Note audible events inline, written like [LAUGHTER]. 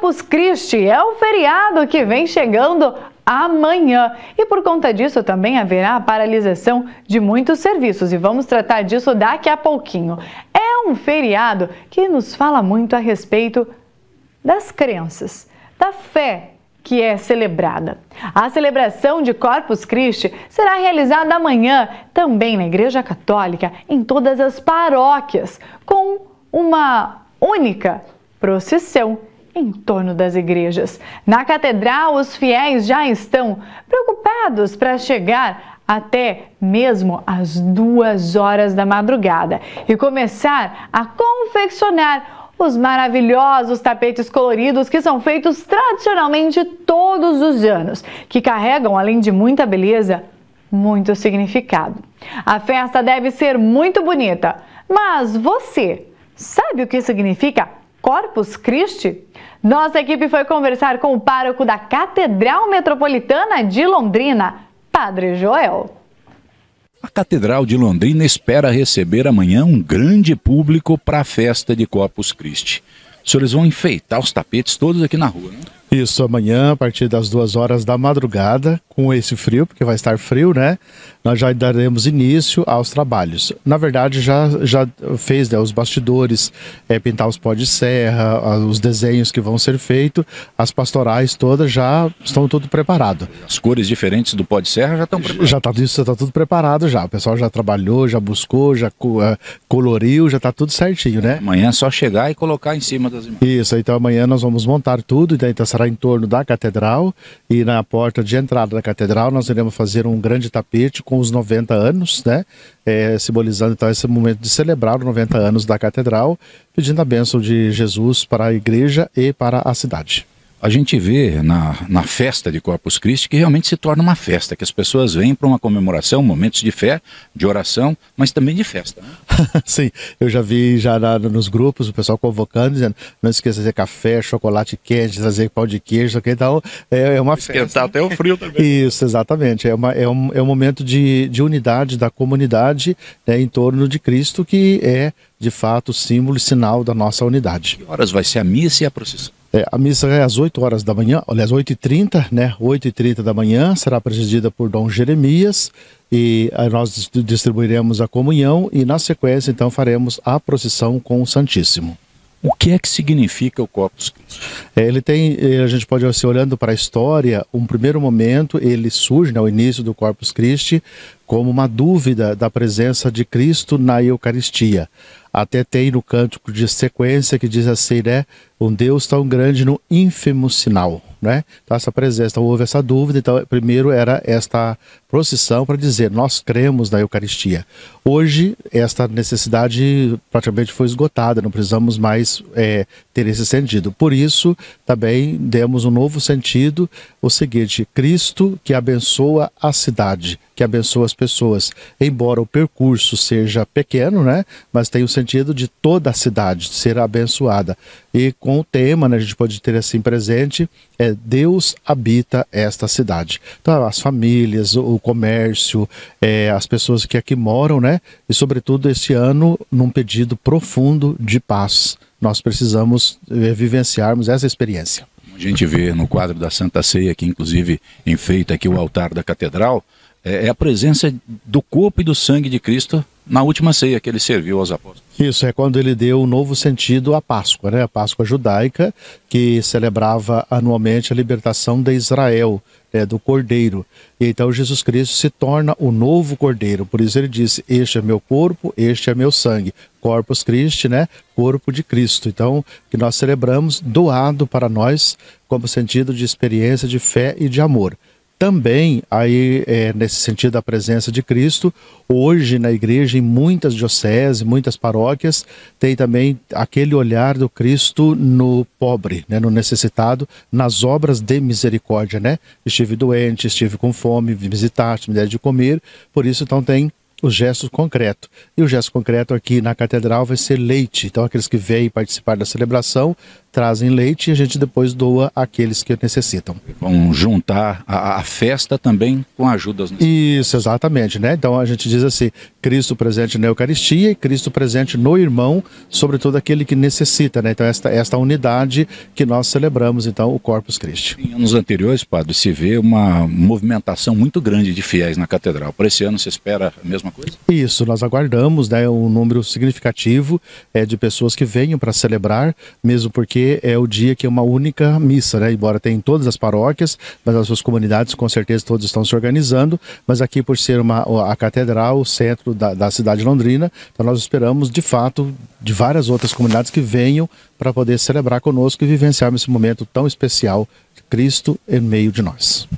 Corpus Christi é o feriado que vem chegando amanhã. E por conta disso também haverá a paralisação de muitos serviços e vamos tratar disso daqui a pouquinho. É um feriado que nos fala muito a respeito das crenças, da fé que é celebrada. A celebração de Corpus Christi será realizada amanhã também na Igreja Católica, em todas as paróquias, com uma única procissão em torno das igrejas. Na catedral, os fiéis já estão preocupados para chegar até mesmo as duas horas da madrugada e começar a confeccionar os maravilhosos tapetes coloridos que são feitos tradicionalmente todos os anos, que carregam, além de muita beleza, muito significado. A festa deve ser muito bonita, mas você sabe o que significa Corpus Christi? Nossa equipe foi conversar com o pároco da Catedral Metropolitana de Londrina, Padre Joel. A Catedral de Londrina espera receber amanhã um grande público para a festa de Corpus Christi. Os senhores vão enfeitar os tapetes todos aqui na rua, né? Isso, amanhã, a partir das duas horas da madrugada, com esse frio, porque vai estar frio, né? Nós já daremos início aos trabalhos. Na verdade, já, já fez né, os bastidores, é, pintar os pó de serra, os desenhos que vão ser feitos, as pastorais todas já estão tudo preparado. As cores diferentes do pó de serra já estão preparadas? Já está tá tudo preparado já. O pessoal já trabalhou, já buscou, já é, coloriu, já está tudo certinho, né? Amanhã é só chegar e colocar em cima das imagens. Isso, então amanhã nós vamos montar tudo, né? então será em torno da catedral e na porta de entrada da catedral catedral, nós iremos fazer um grande tapete com os 90 anos, né? É, simbolizando então esse momento de celebrar os 90 anos da catedral, pedindo a bênção de Jesus para a igreja e para a cidade a gente vê na, na festa de Corpus Christi que realmente se torna uma festa, que as pessoas vêm para uma comemoração, momentos de fé, de oração, mas também de festa. Né? [LAUGHS] Sim, eu já vi já na, nos grupos o pessoal convocando, dizendo, não esqueça de fazer café, chocolate quente, trazer pau de queijo, okay? então é, é uma Esquentar festa. até o frio também. Isso, exatamente, é, uma, é, um, é um momento de, de unidade da comunidade né, em torno de Cristo que é, de fato, símbolo e sinal da nossa unidade. Que horas vai ser a missa e a procissão? É, a missa é às 8 horas da manhã, aliás, 8h30, né? 8h30 da manhã, será presidida por Dom Jeremias e eh, nós distribuiremos a comunhão e, na sequência, então, faremos a procissão com o Santíssimo. O que é que significa o Corpus Christi? É, ele tem, eh, a gente pode, assim, olhando para a história, um primeiro momento, ele surge, né, o início do Corpus Christi, como uma dúvida da presença de Cristo na Eucaristia. Até tem no cântico de sequência que diz assim, né? Um Deus tão grande no ínfimo sinal, né? Então, essa presença, então, houve essa dúvida. Então, primeiro era esta procissão para dizer, nós cremos na Eucaristia. Hoje, esta necessidade praticamente foi esgotada, não precisamos mais é, ter esse sentido. Por isso, também demos um novo sentido, o seguinte, Cristo que abençoa a cidade, que abençoa as pessoas. Embora o percurso seja pequeno, né? Mas tem o um sentido de toda a cidade ser abençoada. E com o tema, né, a gente pode ter assim presente, é Deus habita esta cidade. Então, as famílias, o comércio, é, as pessoas que aqui moram, né? E sobretudo esse ano, num pedido profundo de paz. Nós precisamos é, vivenciarmos essa experiência. A gente vê no quadro da Santa Ceia, que inclusive enfeita aqui o altar da catedral, é, é a presença do corpo e do sangue de Cristo na última ceia que ele serviu aos apóstolos. Isso é quando ele deu um novo sentido à Páscoa, né? A Páscoa judaica que celebrava anualmente a libertação de Israel, né, do cordeiro. E então Jesus Cristo se torna o novo cordeiro. Por isso ele disse: "Este é meu corpo, este é meu sangue". Corpus Christi, né? Corpo de Cristo. Então, que nós celebramos doado para nós como sentido de experiência de fé e de amor também aí é, nesse sentido da presença de Cristo hoje na igreja em muitas dioceses muitas paróquias tem também aquele olhar do Cristo no pobre né, no necessitado nas obras de misericórdia né estive doente estive com fome visitaste me deram de comer por isso então tem o gesto concreto. E o gesto concreto aqui na catedral vai ser leite. Então, aqueles que vêm participar da celebração trazem leite e a gente depois doa aqueles que necessitam. Vão juntar a, a festa também com ajudas. Isso, exatamente, né? Então a gente diz assim, Cristo presente na Eucaristia e Cristo presente no irmão, sobretudo aquele que necessita, né? Então esta, esta unidade que nós celebramos, então, o Corpus Christi. Em anos anteriores, padre, se vê uma movimentação muito grande de fiéis na catedral. Para esse ano se espera a mesma coisa? Isso, nós aguardamos, né, um número significativo é, de pessoas que venham para celebrar, mesmo porque porque é o dia que é uma única missa, né? Embora tenha em todas as paróquias, mas as suas comunidades com certeza todos estão se organizando, mas aqui por ser uma, a catedral, o centro da, da cidade londrina, então nós esperamos de fato de várias outras comunidades que venham para poder celebrar conosco e vivenciar esse momento tão especial de Cristo em meio de nós.